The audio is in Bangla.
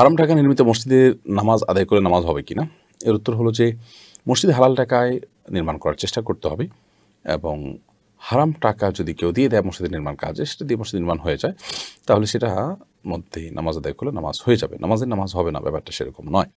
হারাম টাকা নির্মিত মসজিদে নামাজ আদায় করে নামাজ হবে কি না এর উত্তর হলো যে মসজিদ হালাল টাকায় নির্মাণ করার চেষ্টা করতে হবে এবং হারাম টাকা যদি কেউ দিয়ে দেয় মসজিদের নির্মাণ কাজে সেটা দিয়ে মসজিদ নির্মাণ হয়ে যায় তাহলে সেটা মধ্যে নামাজ আদায় করলে নামাজ হয়ে যাবে নামাজের নামাজ হবে না ব্যাপারটা সেরকম নয়